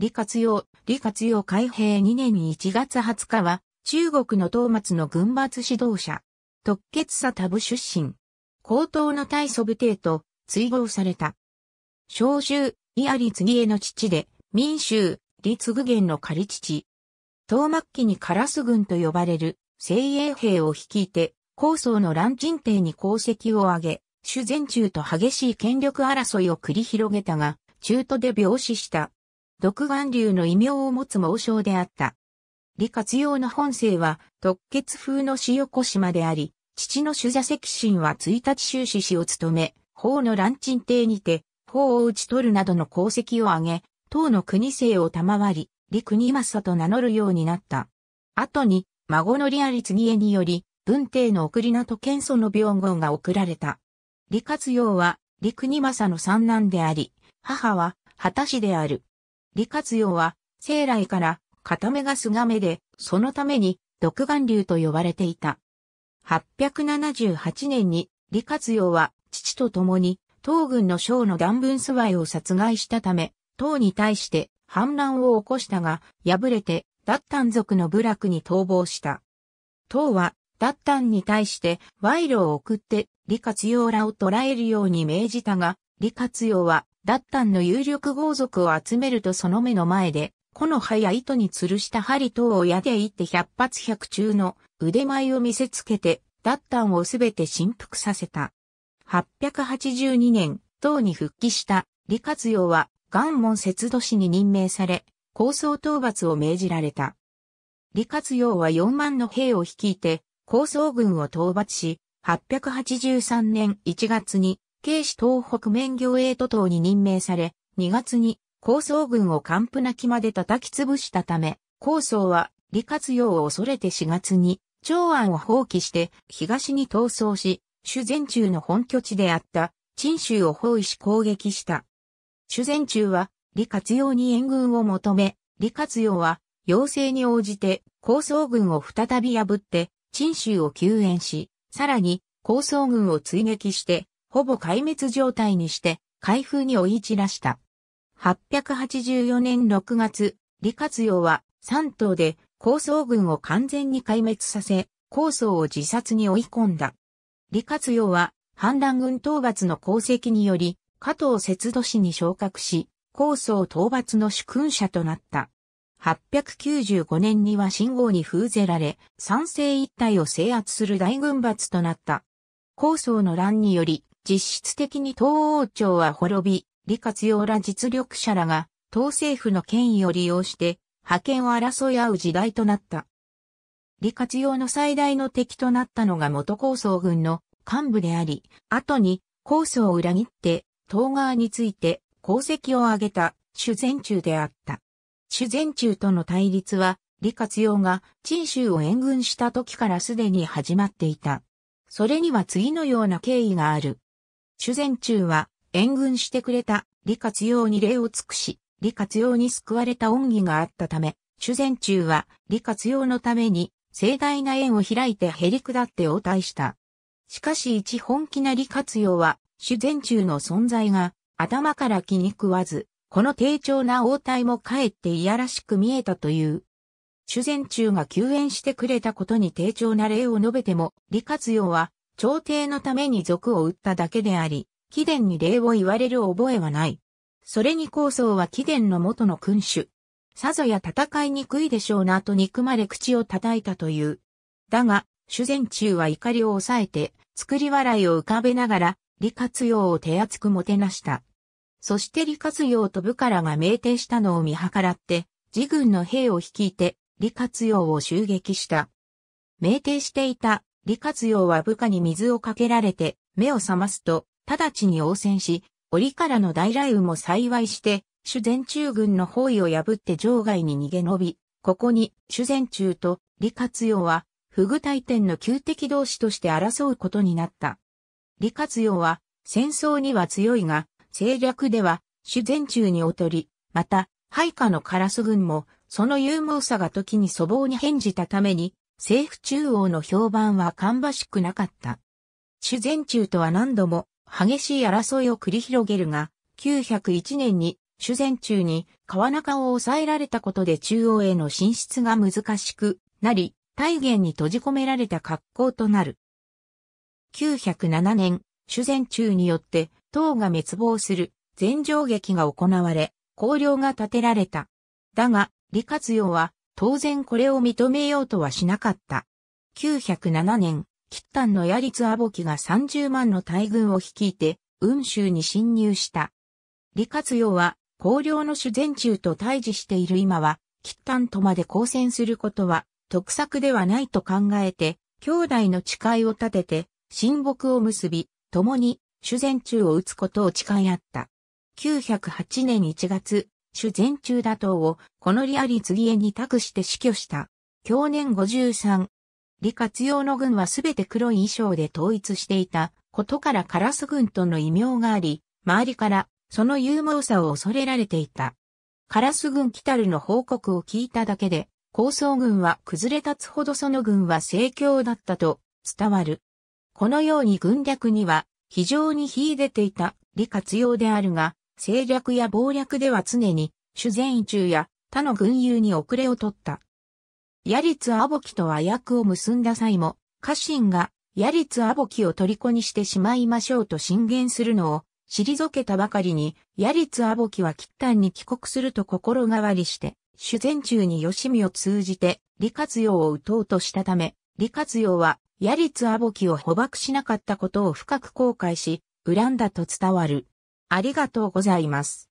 李活用、李活用開閉2年1月20日は、中国の東末の軍末指導者、特決佐多部出身、高等の大祖武帝と追放された。召集、伊有次への父で、民衆、李継元の仮父。東末期にカラス軍と呼ばれる、精鋭兵を率いて、高層の乱鎮帝に功績を挙げ、主前中と激しい権力争いを繰り広げたが、中途で病死した。独眼竜の異名を持つ猛将であった。李活用の本性は、特決風の塩小島であり、父の主座石神は1日終始氏を務め、法の乱鎮帝にて、法を討ち取るなどの功績を挙げ、唐の国政を賜り、李国政と名乗るようになった。後に、孫の李有継家により、文帝の送り名と謙遜の病号が送られた。李活用は、李国政の三男であり、母は、畑氏である。李活用は、生来から、片目が菅目で、そのために、独眼竜と呼ばれていた。878年に、李活用は、父と共に、東軍の将の段文昴を殺害したため、党に対して、反乱を起こしたが、敗れて、脱炭族の部落に逃亡した。党は、脱炭に対して、賄賂を送って、李活用らを捕らえるように命じたが、李活用は、脱炭の有力豪族を集めるとその目の前で、木の葉や糸に吊るした針等を矢でいって百発百中の腕前を見せつけて、脱炭をすべて振幅させた。882年、唐に復帰した李活用は、元門節度氏に任命され、高層討伐を命じられた。李活用は4万の兵を率いて、高層軍を討伐し、883年1月に京市東北面行営都等に任命され、2月に高層軍を完膚なきまで叩き潰したため、高層は利活用を恐れて4月に長安を放棄して東に逃走し、主前中の本拠地であった陳州を包囲し攻撃した。主前中は利活用に援軍を求め、利活用は要請に応じて高層軍を再び破って陳州を救援し、さらに高層軍を追撃してほぼ壊滅状態にして、開封に追い散らした。884年6月、李活用は三島で高層軍を完全に壊滅させ、高層を自殺に追い込んだ。李活用は反乱軍討伐の功績により、加藤節度氏に昇格し、高層討伐の主君者となった。895年には信号に封ぜられ、三西一帯を制圧する大軍閥となった。高層の乱により、実質的に東王朝は滅び、李活用ら実力者らが、党政府の権威を利用して、覇権を争い合う時代となった。李活用の最大の敵となったのが元高層軍の幹部であり、後に高層を裏切って、東側について功績を挙げた主前中であった。主前中との対立は、李活用が陳州を援軍した時からすでに始まっていた。それには次のような経緯がある。主前中は、援軍してくれた、利活用に礼を尽くし、利活用に救われた恩義があったため、主前中は、利活用のために、盛大な縁を開いてへり下って応対した。しかし一本気な利活用は、主前中の存在が、頭から気に食わず、この低調な応対もかえっていやらしく見えたという。主前中が救援してくれたことに低調な礼を述べても、利活用は朝廷のために賊を撃っただけであり、貴殿に礼を言われる覚えはない。それに構想は貴殿の元の君主。さぞや戦いにくいでしょうなと憎まれ口を叩いたという。だが、主前中は怒りを抑えて、作り笑いを浮かべながら、李活用を手厚くもてなした。そして李活用と部からが命定したのを見計らって、自軍の兵を率いて、李活用を襲撃した。命定していた李活用は部下に水をかけられて、目を覚ますと、直ちに応戦し、折からの大雷雨も幸いして、主前中軍の包囲を破って場外に逃げ延び、ここに主前中と李活用は、不具体天の旧敵同士として争うことになった。李活用は、戦争には強いが、政略では、主前中に劣り、また、配下のカラス軍も、その勇猛さが時に粗暴に返じたために、政府中央の評判は芳しくなかった。主前中とは何度も激しい争いを繰り広げるが、901年に主前中に川中を抑えられたことで中央への進出が難しくなり、大元に閉じ込められた格好となる。907年、主前中によって党が滅亡する前上劇が行われ、公領が建てられた。だが、李活用は当然これを認めようとはしなかった。907年、キッタンのヤリツ・アボキが30万の大軍を率いて、雲州に侵入した。李活用は、高領の主前中と対峙している今は、キッタンとまで交戦することは、得策ではないと考えて、兄弟の誓いを立てて、親睦を結び、共に、主前中を撃つことを誓い合った。908年1月、主前中打倒を、このリアリ次へに託して死去した。去年53。李活用の軍はすべて黒い衣装で統一していたことからカラス軍との異名があり、周りからその勇猛さを恐れられていた。カラス軍来たるの報告を聞いただけで、高層軍は崩れ立つほどその軍は盛況だったと伝わる。このように軍略には非常に秀でていた李活用であるが、政略や謀略では常に、主善中や他の軍友に遅れを取った。ヤリツ・アボキと和訳を結んだ際も、家臣がヤリツ・アボキを虜にしてしまいましょうと進言するのを、退けたばかりに、ヤリツ・アボキは喫炭に帰国すると心変わりして、主前中に吉見を通じて、利活用を打とうとしたため、利活用は、ヤリツ・アボキを捕獲しなかったことを深く後悔し、恨んだと伝わる。ありがとうございます。